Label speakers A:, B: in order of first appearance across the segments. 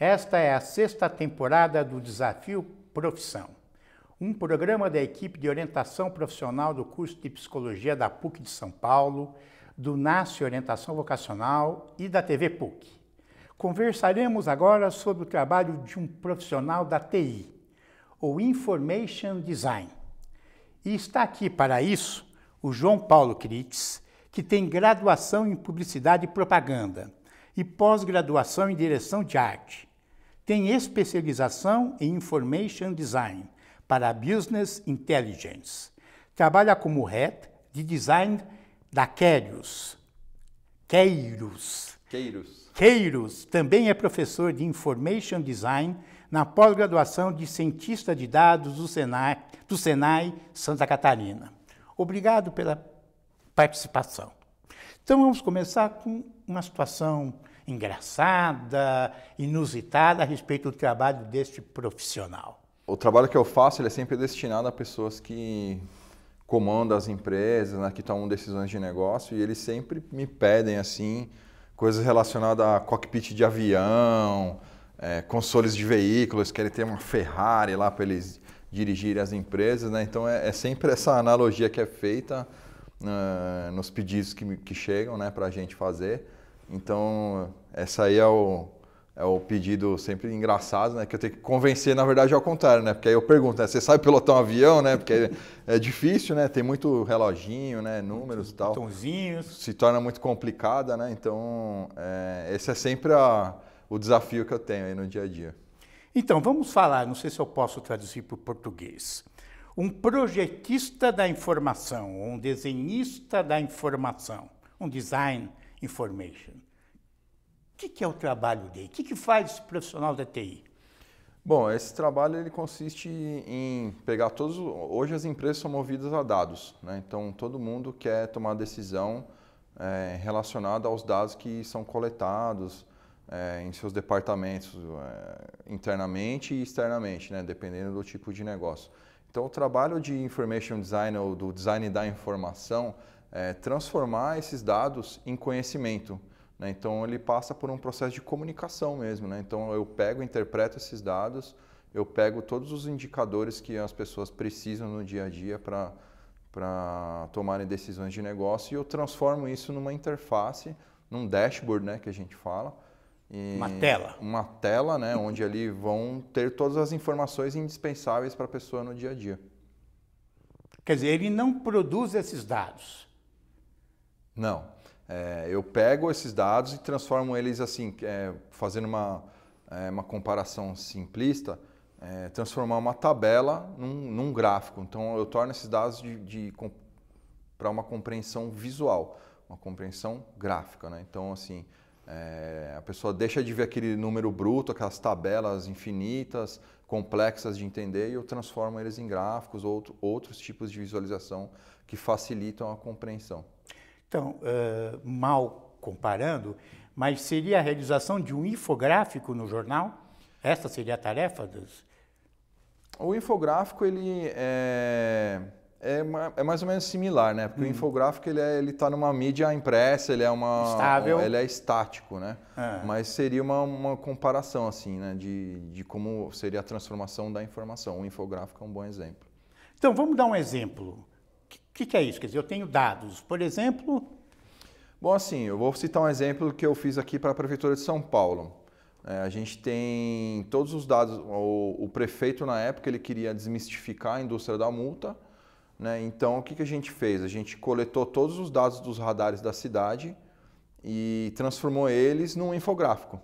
A: Esta é a sexta temporada do Desafio Profissão, um programa da equipe de orientação profissional do curso de psicologia da PUC de São Paulo, do NASCE Orientação Vocacional e da TV PUC. Conversaremos agora sobre o trabalho de um profissional da TI, ou Information Design. E está aqui para isso o João Paulo Critz, que tem graduação em Publicidade e Propaganda e pós-graduação em Direção de Arte tem especialização em Information Design para Business Intelligence. Trabalha como Head de Design da Queiros. Queiros. Queiros. também é professor de Information Design na pós-graduação de Cientista de Dados do Senai, do Senai Santa Catarina. Obrigado pela participação. Então vamos começar com uma situação engraçada, inusitada a respeito do trabalho deste profissional.
B: O trabalho que eu faço é sempre destinado a pessoas que comandam as empresas, né, que tomam decisões de negócio, e eles sempre me pedem assim coisas relacionadas a cockpit de avião, é, consoles de veículos, querem ter uma Ferrari lá para eles dirigirem as empresas. Né? Então é, é sempre essa analogia que é feita Uh, nos pedidos que, que chegam né, para a gente fazer. Então, essa aí é o, é o pedido sempre engraçado, né? Que eu tenho que convencer, na verdade, ao contrário, né? Porque aí eu pergunto, né? Você sabe pilotar um avião, né? Porque é difícil, né? Tem muito reloginho, né? Números e tal. Tonzinhos. Se torna muito complicada, né? Então, é, esse é sempre a, o desafio que eu tenho aí no dia a dia. Então, vamos falar, não sei se eu posso traduzir para o português. Um projetista da
A: informação, um desenhista da informação, um design, Information.
B: O que, que é o trabalho dele? O que, que faz esse profissional da TI? Bom, esse trabalho ele consiste em pegar todos. Hoje as empresas são movidas a dados, né? então todo mundo quer tomar decisão é, relacionada aos dados que são coletados é, em seus departamentos, é, internamente e externamente, né? dependendo do tipo de negócio. Então, o trabalho de information design ou do design da informação é, transformar esses dados em conhecimento. Né? Então, ele passa por um processo de comunicação mesmo. Né? Então, eu pego, interpreto esses dados, eu pego todos os indicadores que as pessoas precisam no dia a dia para tomarem decisões de negócio e eu transformo isso numa interface, num dashboard né, que a gente fala. uma tela. Uma tela, né, onde ali vão ter todas as informações indispensáveis para a pessoa no dia a dia. Quer dizer, ele não produz esses dados. Não. É, eu pego esses dados e transformo eles assim, é, fazendo uma, é, uma comparação simplista, é, transformar uma tabela num, num, gráfico. Então eu torno esses dados de, de para uma compreensão visual, uma compreensão gráfica. Né? Então assim é, a pessoa deixa de ver aquele número bruto, aquelas tabelas infinitas, complexas de entender, e eu transformo eles em gráficos ou outro, outros tipos de visualização que facilitam a compreensão.
A: Então, uh, mal comparando, mas seria a realização de um infográfico no jornal? Essa seria a tarefa dos...
B: O infográfico, ele eh, é... É, é, mais ou menos similar, né? Porque hum. o infográfico ele é, está numa mídia impressa, ele é uma estável, ele é estático, né? Ah. Mas seria uma, uma comparação assim, né? De, de como seria a transformação da informação. O infográfico é um bom exemplo. Então vamos dar um exemplo que, que é isso? Quer dizer, eu tenho dados, por exemplo. Bom, assim, eu vou citar um exemplo que eu fiz aqui para a Prefeitura de São Paulo. É, a gente tem todos os dados. O, o, prefeito, na época, ele queria desmistificar a indústria da multa. Né? Então, o que, que a gente fez? A gente coletou todos os dados dos radares da cidade e transformou eles num infográfico.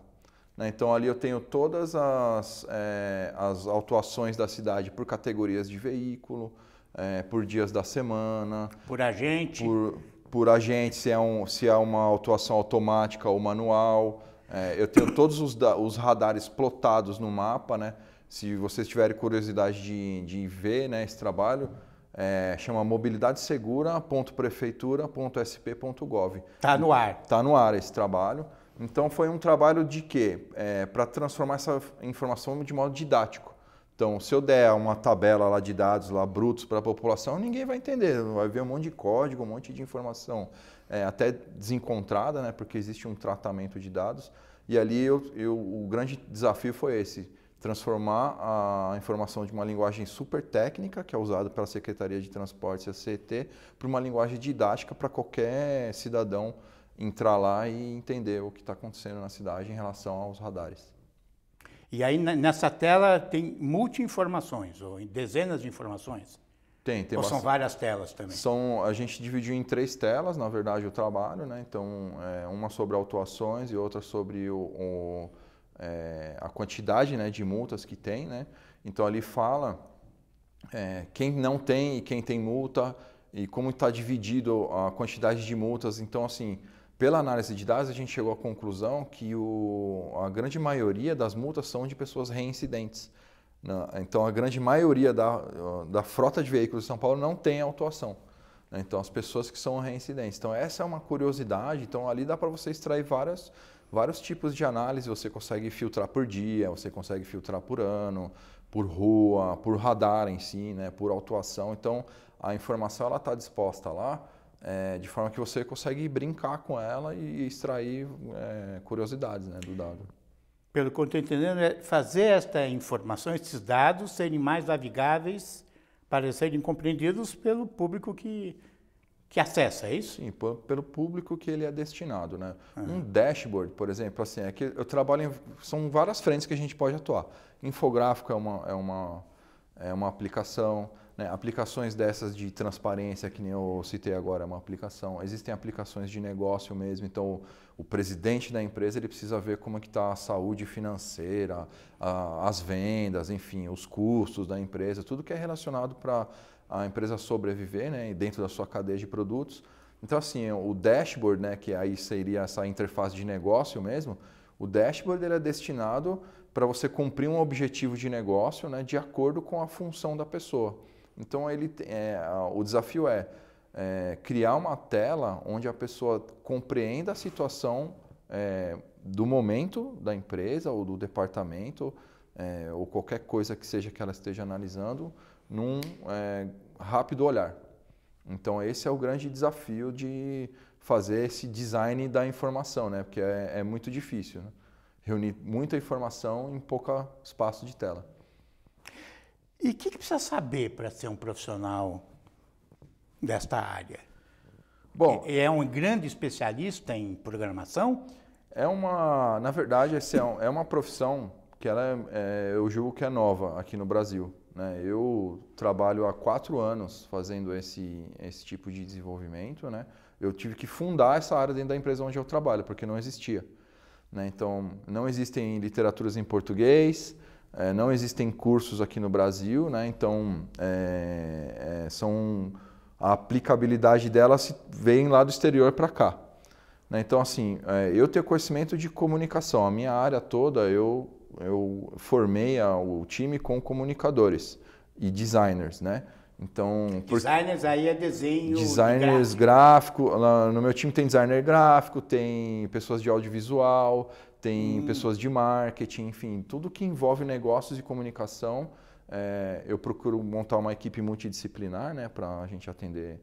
B: Né? Então, ali eu tenho todas as, é, as autuações da cidade por categorias de veículo é, por dias da semana. Por agente. Por, por agente, se é, um, se é uma autuação automática ou manual. É, eu tenho todos os, os, radares plotados no mapa, né? Se vocês tiverem curiosidade de, de ver né, esse trabalho, é, chama mobilidadesegura.prefeitura.sp.gov. Está no ar. Está no ar esse trabalho. Então foi um trabalho de quê? É, Para transformar essa informação de modo didático. Então, se eu der uma tabela lá de dados lá brutos para a população, ninguém vai entender. Vai ver um monte de código, um monte de informação é, até desencontrada, né? Porque existe um tratamento de dados. E ali eu, eu, o grande desafio foi esse: transformar a informação de uma linguagem super técnica, que é usada pela Secretaria de Transportes, a CET, para uma linguagem didática para qualquer cidadão entrar lá e entender o que está acontecendo na cidade em relação aos radares. E aí nessa tela
A: tem multi-informações, ou dezenas de informações.
B: Tem, tem Ou são várias telas também? São, a gente dividiu em três telas, na verdade, o trabalho, né? Então, é, uma sobre autuações e outra sobre o, o é, a quantidade né, de multas que tem, né? Então, ali fala é, quem não tem e quem tem multa e como está dividido a quantidade de multas. Então, assim, pela análise de dados, a gente chegou à conclusão que o, a grande maioria das multas são de pessoas reincidentes. Né? Então, a grande maioria da, da frota de veículos de São Paulo não tem autuação. Né? Então, as pessoas que são reincidentes. Então, essa é uma curiosidade. Então, ali dá para você extrair várias, vários tipos de análise. Você consegue filtrar por dia, você consegue filtrar por ano, por rua, por radar em si, né? por autuação. Então, a informação está disposta lá. É, de forma que você consegue brincar com ela e extrair é, curiosidades né, do dado. Pelo que eu estou entendendo, é fazer esta informação,
A: esses dados, serem mais navegáveis para serem compreendidos pelo público que,
B: que acessa, é isso? Sim, pelo público que ele é destinado. Né? Uhum. Um dashboard, por exemplo, assim, é que eu trabalho em, São várias frentes que a gente pode atuar. Infográfico é uma, é uma, é uma aplicação né, aplicações dessas de transparência, que nem eu citei agora, é uma aplicação. Existem aplicações de negócio mesmo, então o presidente da empresa ele precisa ver como é que está a saúde financeira, a, as vendas, enfim, os custos da empresa, tudo que é relacionado para a empresa sobreviver né, dentro da sua cadeia de produtos. Então, assim, o dashboard, né, que aí seria essa interface de negócio mesmo, o dashboard ele é destinado para você cumprir um objetivo de negócio né, de acordo com a função da pessoa. Então ele, é, o desafio é, é, criar uma tela onde a pessoa compreenda a situação é, do momento da empresa ou do departamento é, ou qualquer coisa que seja que ela esteja analisando num é, rápido olhar. Então esse é o grande desafio de fazer esse design da informação, né? Porque é, é muito difícil né? reunir muita informação em pouco espaço de tela. E o que, que, precisa saber para ser um profissional
A: desta área? Bom, é, é um grande especialista em programação?
B: É uma, na verdade, é, é, uma profissão que ela é, é, eu julgo que é nova aqui no Brasil. Né? Eu trabalho há quatro anos fazendo esse, esse tipo de desenvolvimento. Né? Eu tive que fundar essa área dentro da empresa onde eu trabalho, porque não existia. Né? Então, não existem literaturas em português, é, não existem cursos aqui no Brasil, né? então é, é, são, a aplicabilidade dela se vem lá do exterior para cá. Né? Então, assim, é, eu tenho conhecimento de comunicação, a minha área toda eu, eu formei a, o time com comunicadores e designers. Né? Então,
A: designers por... aí é desenho, designers de
B: gráfico. gráfico. No meu time tem designer gráfico, tem pessoas de audiovisual, tem hum. pessoas de marketing, enfim, tudo que envolve negócios e comunicação. É, eu procuro montar uma equipe multidisciplinar, né, para a gente atender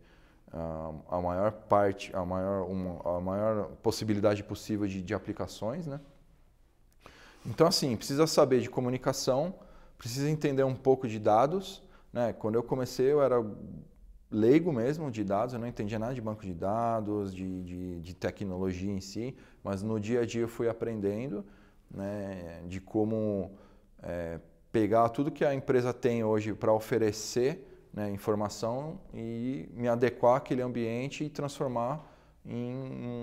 B: uh, a maior parte, a maior, uma, a maior possibilidade possível de, de aplicações, né? Então, assim, precisa saber de comunicação, precisa entender um pouco de dados né? Quando eu comecei, eu era leigo mesmo de dados, eu não entendia nada de banco de dados, de, de, de tecnologia em si, mas no dia a dia eu fui aprendendo né, de como é, pegar tudo que a empresa tem hoje para oferecer né, informação e me adequar àquele ambiente e transformar em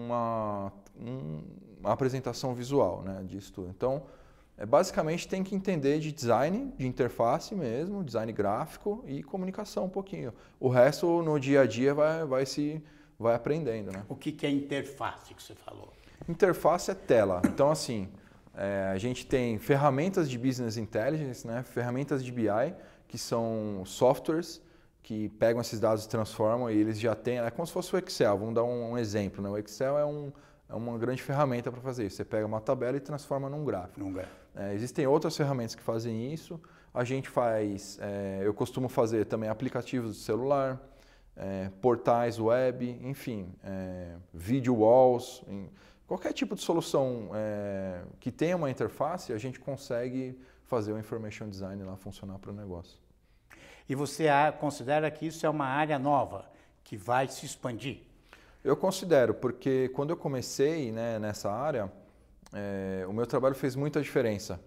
B: uma, um, uma apresentação visual né, disso tudo. Então, é, basicamente tem que entender de design, de interface mesmo, design gráfico e comunicação um pouquinho. O resto no dia a dia vai, vai se vai aprendendo, né? O
A: que, que é interface que você falou?
B: Interface é tela. Então assim, é, a gente tem ferramentas de business intelligence, né? Ferramentas de BI que são softwares que pegam esses dados e transformam e eles já têm. É como se fosse o Excel. Vamos dar um, um exemplo, né? O Excel é um é uma grande ferramenta para fazer isso. Você pega uma tabela e transforma num gráfico. Num gráfico. É, existem outras ferramentas que fazem isso. A gente faz, é, eu costumo fazer também aplicativos de celular, é, portais web, enfim, é, video walls, em, qualquer tipo de solução é, que tenha uma interface, a gente consegue fazer o information design lá funcionar para o negócio. E você considera que isso é uma área nova
A: que vai se expandir?
B: Eu considero, porque quando eu comecei né, nessa área, é, o meu trabalho fez muita diferença.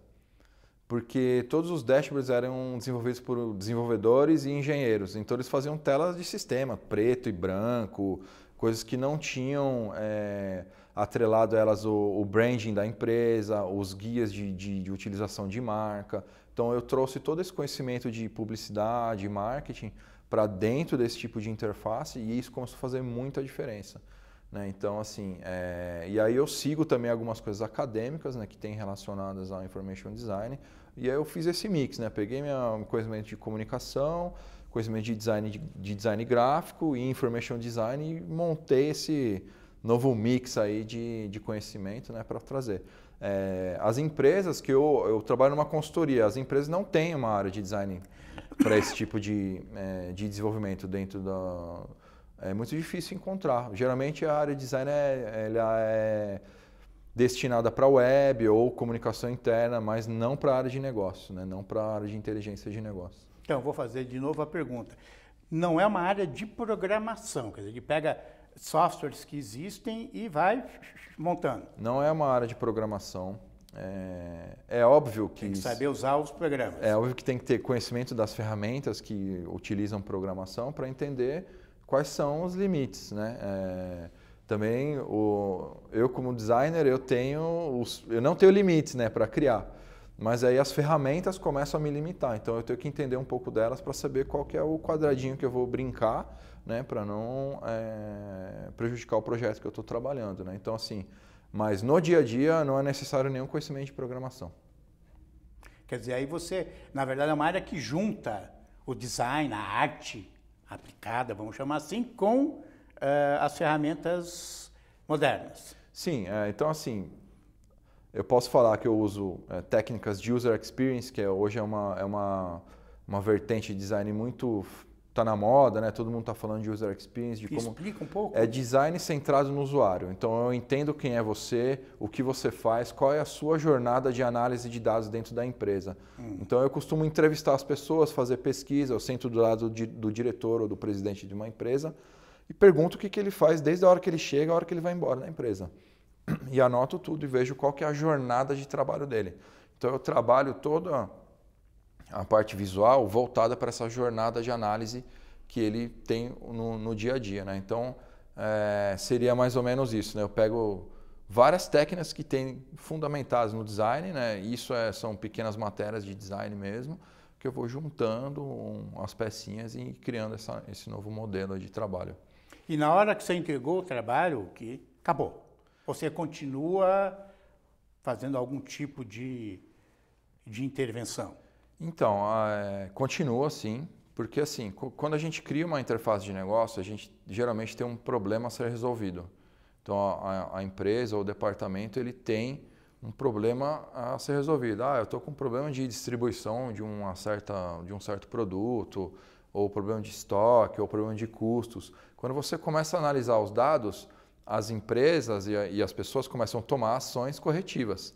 B: Porque todos os dashboards eram desenvolvidos por desenvolvedores e engenheiros. Então eles faziam telas de sistema, preto e branco, coisas que não tinham é, atrelado a elas o, o, branding da empresa, os guias de, de, de utilização de marca. Então eu trouxe todo esse conhecimento de publicidade, marketing para dentro desse tipo de interface e isso começou a fazer muita diferença. Né? Então, assim, é... e aí eu sigo também algumas coisas acadêmicas né, que tem relacionadas ao information design, e aí eu fiz esse mix, né? Peguei meu conhecimento de comunicação, conhecimento de design, de, design gráfico e information design e montei esse novo mix aí de, de conhecimento né, para trazer. É, as empresas que eu, eu trabalho numa consultoria, as empresas não têm uma área de design para esse tipo de, é, de desenvolvimento dentro da. É muito difícil encontrar. Geralmente a área de design é, ela é destinada para web ou comunicação interna, mas não para a área de negócio, né? não para a área de inteligência de negócio.
A: Então, vou fazer de novo a pergunta. Não é uma área de programação, quer dizer, ele pega softwares que existem e vai montando.
B: Não é uma área de programação é, é, óbvio que. Tem que saber usar os programas. É óbvio que tem que ter conhecimento das ferramentas que utilizam programação para entender quais são os limites. Né? É, também, o, eu como designer, eu tenho os, eu não tenho limites né, para criar. Mas aí as ferramentas começam a me limitar. Então eu tenho que entender um pouco delas para saber qual que é o quadradinho que eu vou brincar né, para não é, prejudicar o projeto que eu estou trabalhando. Né? Então, assim mas no dia a dia não é necessário nenhum conhecimento de programação.
A: Quer dizer, aí você, na verdade, é uma área que junta o design, a arte aplicada, vamos chamar assim, com uh, as ferramentas modernas.
B: Sim, é, então assim, eu posso falar que eu uso é, técnicas de user experience, que é, hoje é uma, é uma, uma vertente de design muito tá na moda, né? Todo mundo tá falando de user experience, de como Explica um pouco. É design centrado no usuário. Então eu entendo quem é você, o que você faz, qual é a sua jornada de análise de dados dentro da empresa. Hum. Então eu costumo entrevistar as pessoas, fazer pesquisa, eu sento do lado de, do diretor ou do presidente de uma empresa e pergunto o que, que ele faz desde a hora que ele chega, a hora que ele vai embora da empresa. E anoto tudo e vejo qual que é a jornada de trabalho dele. Então eu trabalho toda a parte visual voltada para essa jornada de análise que ele tem no, no dia a dia. Né? Então, é, seria mais ou menos isso. Né? Eu pego várias técnicas que tem fundamentadas no design, né? isso é, são pequenas matérias de design mesmo, que eu vou juntando um, as pecinhas e criando essa, esse novo modelo de trabalho.
A: E na hora que você entregou o trabalho, que acabou. Você continua fazendo algum tipo de, de intervenção?
B: Então, é, continua assim, porque assim, quando a gente cria uma interface de negócio, a gente geralmente tem um problema a ser resolvido. Então, a, a empresa ou o departamento, ele tem um problema a ser resolvido. Ah, eu estou com um problema de distribuição de, uma certa, de um certo produto, ou problema de estoque, ou problema de custos. Quando você começa a analisar os dados, as empresas e, e as pessoas começam a tomar ações corretivas.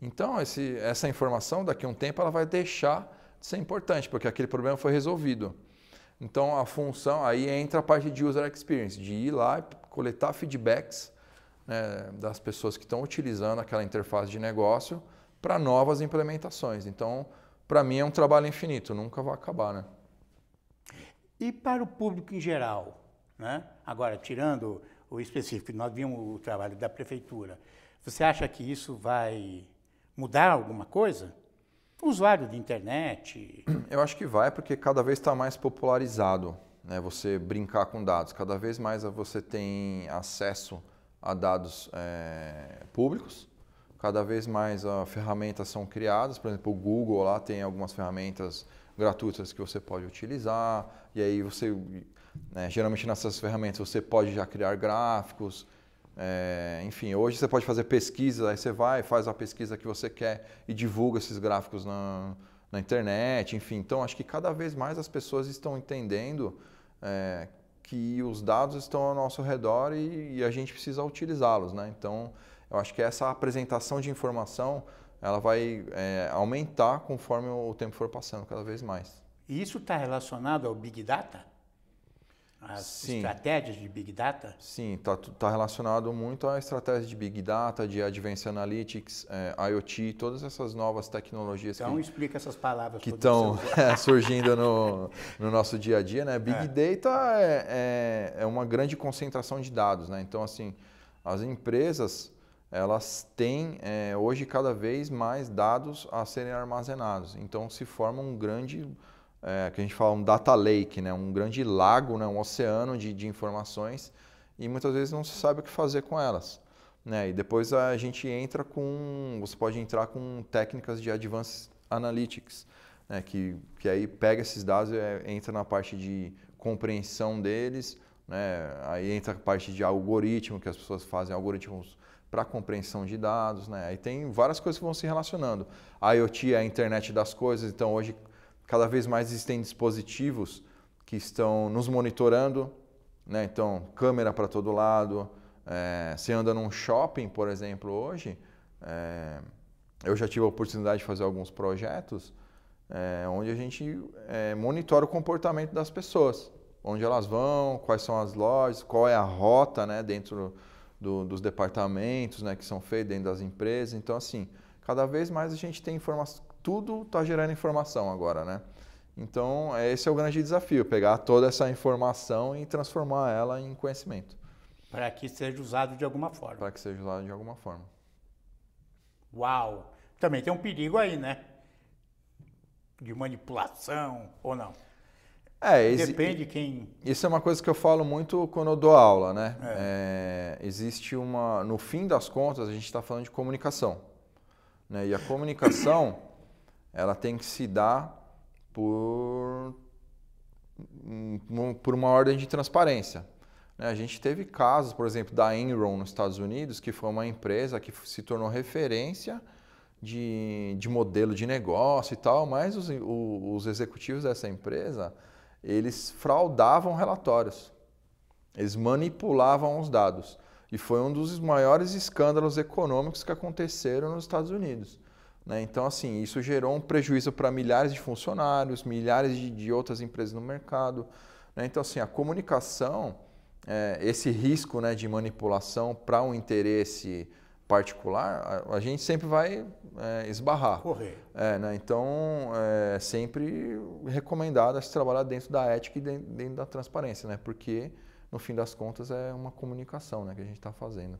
B: Então, esse, essa informação, daqui a um tempo, ela vai deixar de ser importante, porque aquele problema foi resolvido. Então, a função, aí entra a parte de User Experience, de ir lá e coletar feedbacks né, das pessoas que estão utilizando aquela interface de negócio para novas implementações. Então, para mim é um trabalho infinito, nunca vai acabar, né?
A: E para o público em geral, né? Agora, tirando o específico, nós vimos o trabalho da prefeitura. Você acha que isso vai mudar alguma coisa? o Usuário de internet?
B: Eu acho que vai, porque cada vez está mais popularizado né, você brincar com dados. Cada vez mais você tem acesso a dados é, públicos, cada vez mais as ah, ferramentas são criadas, por exemplo, o Google lá tem algumas ferramentas gratuitas que você pode utilizar, e aí você, né, geralmente nessas ferramentas você pode já criar gráficos, é, enfim, hoje você pode fazer pesquisa, aí você vai, faz a pesquisa que você quer e divulga esses gráficos na, na internet, enfim. Então, acho que cada vez mais as pessoas estão entendendo é, que os dados estão ao nosso redor e, e a gente precisa utilizá-los, né? Então, eu acho que essa apresentação de informação, ela vai é, aumentar conforme o tempo for passando, cada vez mais.
A: E isso está relacionado ao Big Data? as Sim.
B: estratégias de Big Data? Sim, está tá relacionado muito à estratégia de Big Data, de Advanced Analytics, é, eh, IoT, todas essas novas tecnologias. Então, que, explica essas palavras. Que estão é, surgindo no, no, nosso dia a dia. Né? Big é. Data é, é, é, uma grande concentração de dados. Né? Então, assim, as empresas elas têm é, hoje cada vez mais dados a serem armazenados. Então, se forma um grande é, que a gente fala um data lake, né? um grande lago, né? um oceano de, de informações e muitas vezes não se sabe o que fazer com elas. Né? E depois a gente entra com, você pode entrar com técnicas de Advanced Analytics, né? que, que aí pega esses dados e é, entra na parte de compreensão deles, né? aí entra a parte de algoritmo, que as pessoas fazem algoritmos para compreensão de dados, né? Aí tem várias coisas que vão se relacionando. A IoT é a internet das coisas, então hoje Cada vez mais existem dispositivos que estão nos monitorando, né? então câmera para todo lado. É, você anda num shopping, por exemplo, hoje. É, eu já tive a oportunidade de fazer alguns projetos é, onde a gente é, monitora o comportamento das pessoas, onde elas vão, quais são as lojas, qual é a rota né, dentro do, dos departamentos né, que são feitos dentro das empresas. Então, assim, cada vez mais a gente tem informações tudo está gerando informação agora, né? Então, é, esse é o grande desafio, pegar toda essa informação e transformar ela em conhecimento.
A: Para que seja usado de alguma forma. Para que seja usado de alguma forma. Uau! Também tem um perigo aí, né? De manipulação ou não.
B: É, Depende de quem. Isso é uma coisa que eu falo muito quando eu dou aula, né? É. É, existe uma. No fim das contas, a gente está falando de comunicação. Né? E a comunicação. ela tem que se dar por, hum, por uma ordem de transparência. Né? A gente teve casos, por exemplo, da Enron nos Estados Unidos, que foi uma empresa que se tornou referência de, de modelo de negócio e tal, mas os, os executivos dessa empresa, eles fraudavam relatórios, eles manipulavam os dados. E foi um dos maiores escândalos econômicos que aconteceram nos Estados Unidos. Né? Então, assim, isso gerou um prejuízo para milhares de funcionários, milhares de, de outras empresas no mercado. Né? Então, assim, a comunicação, é, esse risco né, de manipulação para um interesse particular, a, a gente sempre vai é, esbarrar. Correr. É, né? Então, é sempre recomendado a se trabalhar dentro da ética e dentro, dentro da transparência, né? porque, no fim das contas, é uma comunicação né, que a gente está fazendo.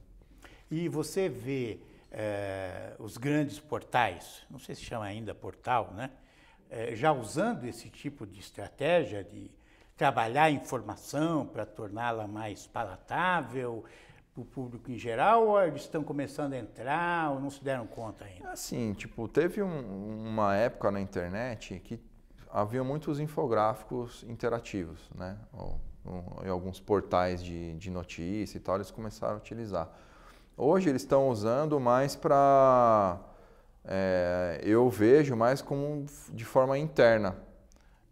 B: E você vê
A: é, os grandes portais, não sei se chama ainda portal, né? É, já usando esse tipo de estratégia de trabalhar a informação para torná-la mais palatável para o público em geral, ou eles estão começando a entrar, ou não se deram conta
B: ainda? É assim, tipo, teve um, uma época na internet que havia muitos infográficos interativos, né? Ou, em alguns portais de, de notícia e tal, eles começaram a utilizar. Hoje eles estão usando mais para. É, eu vejo mais como de forma interna,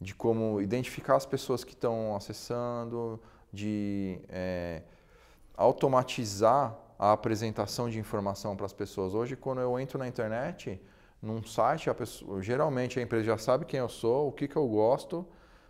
B: de como identificar as pessoas que estão acessando, de é, automatizar a apresentação de informação para as pessoas. Hoje, quando eu entro na internet, num site, a pessoa, geralmente a empresa já sabe quem eu sou, o que, que eu gosto.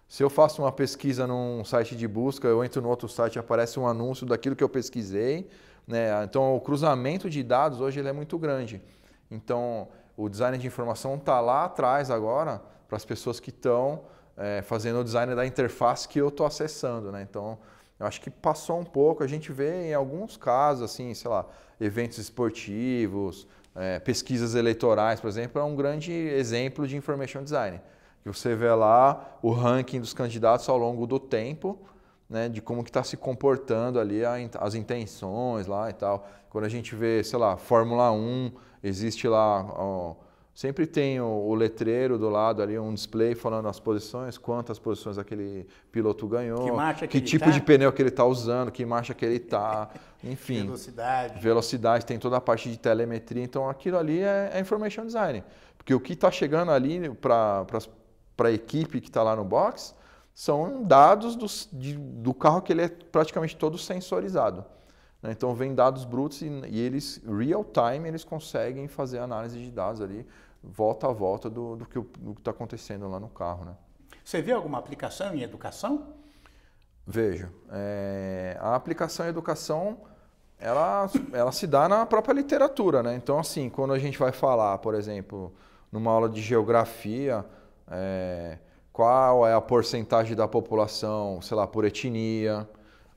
B: Se eu faço uma pesquisa num site de busca, eu entro no outro site, aparece um anúncio daquilo que eu pesquisei. Né? Então, o cruzamento de dados hoje ele é muito grande. Então, o design de informação está lá atrás agora para as pessoas que estão é, fazendo o design da interface que eu estou acessando. Né? Então, eu acho que passou um pouco. A gente vê em alguns casos, assim, sei lá, eventos esportivos, é, pesquisas eleitorais, por exemplo, é um grande exemplo de information design. Que você vê lá o ranking dos candidatos ao longo do tempo né, de como que está se comportando ali a, as intenções lá e tal. Quando a gente vê, sei lá, Fórmula 1, existe lá, ó, sempre tem o, o, letreiro do lado ali, um display falando as posições, quantas posições aquele piloto ganhou, que, que tipo tá? de pneu que ele está usando, que marcha que ele está, enfim. velocidade. Velocidade, tem toda a parte de telemetria. Então aquilo ali é, é information design. Porque o que está chegando ali para a equipe que está lá no box são dados do, de, do carro que ele é praticamente todo sensorizado. Né? Então, vem dados brutos e, e, eles, real time, eles conseguem fazer análise de dados ali, volta a volta do, do que está acontecendo lá no carro. Né?
A: Você vê alguma aplicação em educação?
B: Vejo. É, a aplicação em educação ela, ela se dá na própria literatura, né? Então, assim, quando a gente vai falar, por exemplo, numa aula de geografia, é, qual é a porcentagem da população, sei lá, por etnia,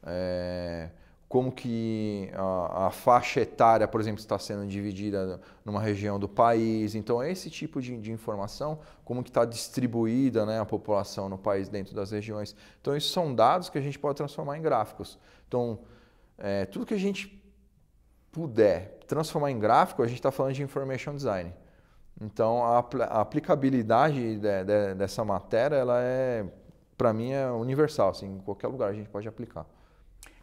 B: é, como que a, a, faixa etária, por exemplo, está sendo dividida numa região do país. Então, é esse tipo de, de informação, como que está distribuída né, a população no país dentro das regiões. Então, isso são dados que a gente pode transformar em gráficos. Então, é, tudo que a gente puder transformar em gráfico, a gente está falando de information design. Então, a, apl a aplicabilidade de, de, dessa matéria, ela é, para mim, é universal. Assim, em qualquer lugar a gente pode aplicar.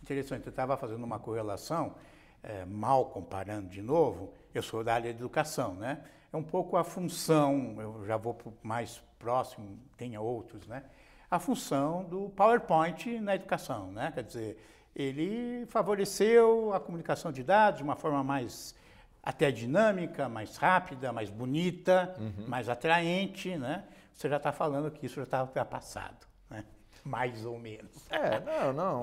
A: Interessante. Eu estava fazendo uma correlação, é, mal comparando de novo. Eu sou da área de educação, né? É um pouco a função, eu já vou mais próximo, tenha outros, né? A função do PowerPoint na educação, né? Quer dizer, ele favoreceu a comunicação de dados de uma forma mais até dinâmica, mais rápida, mais bonita, uhum. mais atraente, né? Você já está falando que isso já estava tá ultrapassado, né? Mais ou menos. É, não, não.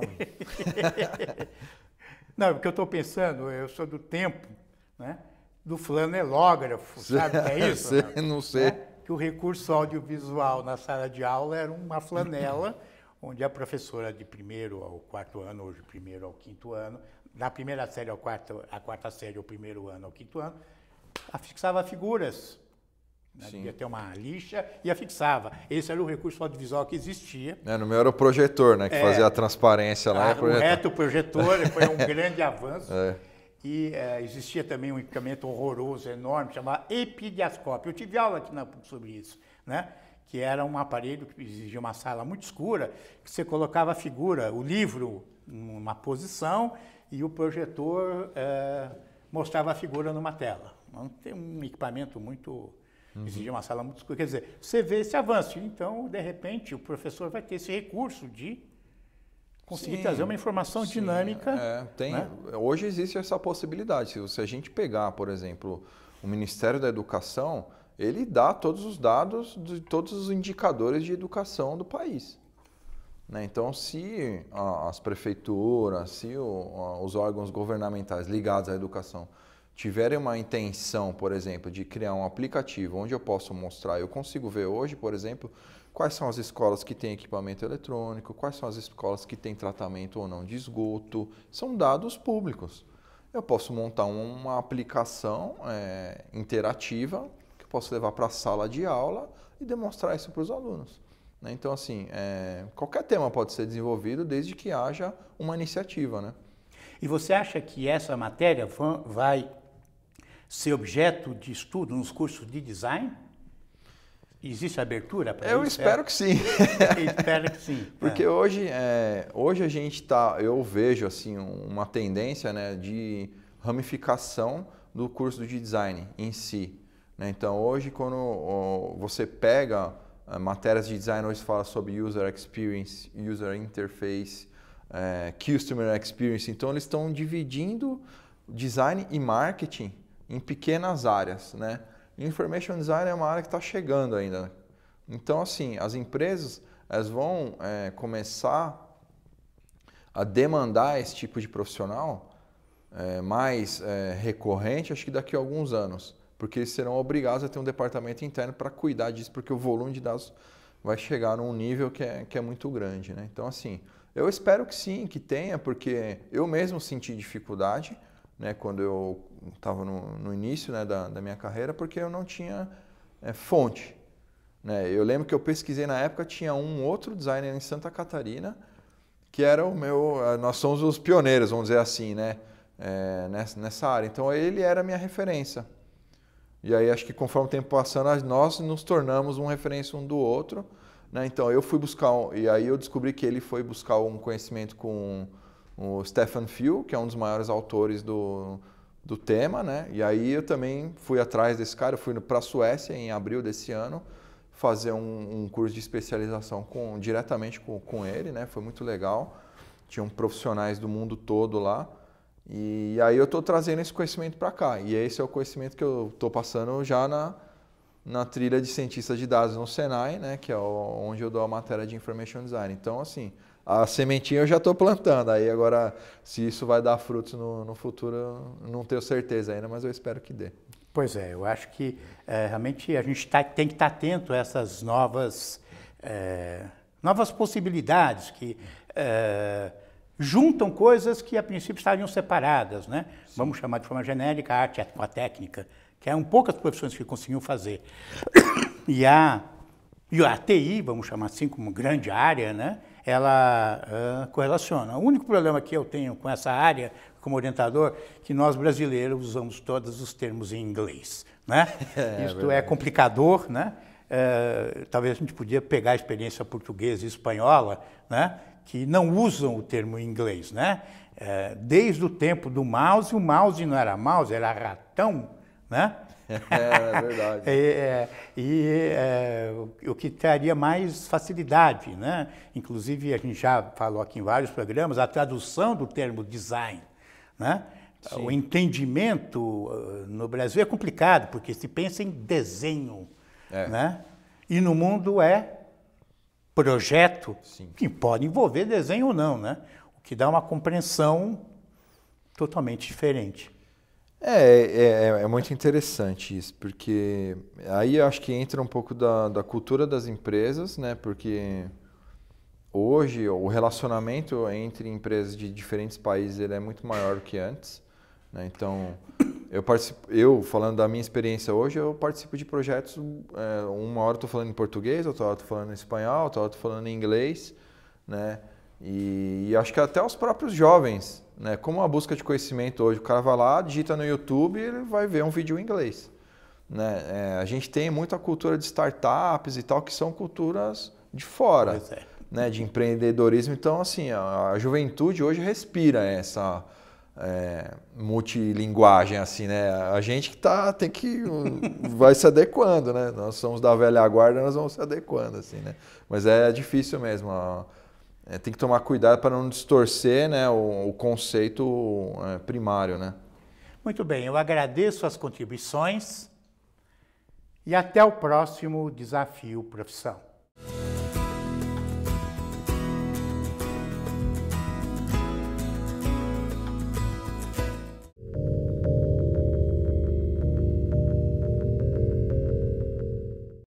A: não, porque eu estou pensando, eu sou do tempo, né? Do flanelógrafo, é sabe o que é isso? não sei. Né? Que o recurso audiovisual na sala de aula era uma flanela onde a professora de primeiro ao quarto ano, hoje primeiro ao quinto ano, da primeira série ao quarto, a quarta série o primeiro ano ao quinto ano, afixava figuras. Né? Devia ter uma lixa e afixava. Esse era o recurso audiovisual que existia.
B: É, no meu era o projetor, né? Que é, fazia a transparência lá. A, o reto projetor foi um grande avanço. É.
A: E é, existia também um equipamento horroroso, enorme, chamado epidiascópio. Eu tive aula aqui na sobre isso, né? que era um aparelho que exigia uma sala muito escura, que você colocava a figura, o livro, numa posição e o projetor é, mostrava a figura numa tela. Não tem um equipamento muito. Uhum. Exigia uma sala muito escura. Quer dizer, você vê esse avanço. Então, de repente, o professor vai ter esse recurso de conseguir sim, trazer uma informação sim, dinâmica. É, tem, né?
B: Hoje existe essa possibilidade. Se, se a gente pegar, por exemplo, o Ministério da Educação ele dá todos os dados de todos os indicadores de educação do país. Né? Então, se as prefeituras, se o, os órgãos governamentais ligados à educação tiverem uma intenção, por exemplo, de criar um aplicativo onde eu posso mostrar, eu consigo ver hoje, por exemplo, quais são as escolas que têm equipamento eletrônico, quais são as escolas que têm tratamento ou não de esgoto, são dados públicos. Eu posso montar uma aplicação é, interativa posso levar para a sala de aula e demonstrar isso para os alunos. Né? Então, assim, é, qualquer tema pode ser desenvolvido desde que haja uma iniciativa. Né? E você acha que essa matéria vai ser
A: objeto de estudo nos cursos de design? Existe abertura para isso? Eu espero que sim. Eu é? espero que sim. Porque
B: é. hoje, é, hoje a gente está, eu vejo assim uma tendência né, de ramificação do curso de design em si. Né? Então, hoje, quando você pega eh, matérias de design, hoje fala sobre user experience, user interface, eh, customer experience. Então, eles estão dividindo design e marketing em pequenas áreas, né? Information design é uma área que está chegando ainda. Então, assim, as empresas elas vão é, começar a demandar esse tipo de profissional é, mais é, recorrente, acho que daqui a alguns anos porque eles serão obrigados a ter um departamento interno para cuidar disso, porque o volume de dados vai chegar num nível que é, que é muito grande. Né? Então, assim, eu espero que sim, que tenha, porque eu mesmo senti dificuldade né, quando eu estava no, no, início né, da, da, minha carreira, porque eu não tinha é, fonte. Né? Eu lembro que eu pesquisei na época, tinha um outro designer em Santa Catarina, que era o meu. É, nós somos os pioneiros, vamos dizer assim, né? É, nessa, nessa área. Então ele era a minha referência. E aí acho que conforme o tempo passando, nós nos tornamos um referência um do outro. Né? Então eu fui buscar, um, e aí eu descobri que ele foi buscar um conhecimento com o Stefan Phil, que é um dos maiores autores do, do tema, né? E aí eu também fui atrás desse cara, eu fui para a Suécia em abril desse ano fazer um, um curso de especialização com, diretamente com, com ele, né? Foi muito legal. Tinham profissionais do mundo todo lá. E aí eu estou trazendo esse conhecimento para cá. E esse é o conhecimento que eu estou passando já na, na trilha de cientista de dados no Senai, né, que é onde eu dou a matéria de Information Design. Então, assim, a sementinha eu já estou plantando. Aí agora, se isso vai dar frutos no, no futuro, eu não tenho certeza ainda, mas eu espero que dê.
A: Pois é, eu acho que é, realmente a gente tá, tem que estar tá atento a essas novas, é, novas possibilidades que é, juntam coisas que a princípio estariam separadas, né? Sim. Vamos chamar de forma genérica a arte com a técnica, que eram é poucas profissões que conseguiam fazer. E a, e a TI, vamos chamar assim como grande área, né? Ela uh, correlaciona. O único problema que eu tenho com essa área, como orientador, que nós brasileiros usamos todos os termos em inglês, né? É, é, Isto é, é complicador, né? Uh, talvez a gente podia pegar a experiência portuguesa e espanhola, né? que não usam o termo em inglês, né? É, desde o tempo do mouse, o mouse não era mouse, era ratão, né?
B: É, é
A: verdade. é, e é, o que traria mais facilidade, né? Inclusive, a gente já falou aqui em vários programas, a tradução do termo design, né? Sim. O entendimento uh, no Brasil é complicado, porque se pensa em desenho, é. né? E no mundo é projeto, Sim. que pode envolver desenho ou não, né? O que dá uma compreensão totalmente diferente.
B: É, é, é, é muito interessante isso, porque aí acho que entra um pouco da, da cultura das empresas, né? Porque hoje o relacionamento entre empresas de diferentes países ele é muito maior que antes. Né? Então, eu, eu, falando da minha experiência hoje, eu participo de projetos, é, uma hora eu estou falando em português, outra hora eu estou falando em espanhol, outra hora eu estou falando em inglês, né? E, e, acho que até os próprios jovens, né? Como a busca de conhecimento hoje, o cara vai lá, digita no YouTube e ele vai ver um vídeo em inglês, né? É, a gente tem muita cultura de startups e tal, que são culturas de fora, é. né? De empreendedorismo. Então, assim, a, a juventude hoje respira essa é, multilinguagem, assim, né? A gente que tá, tem que, vai se adequando, né? Nós somos da velha guarda, nós vamos se adequando, assim, né? Mas é difícil mesmo, ó. É, tem que tomar cuidado para não distorcer né, o, o conceito é, primário, né?
A: Muito bem, eu agradeço as contribuições e até o próximo desafio profissão.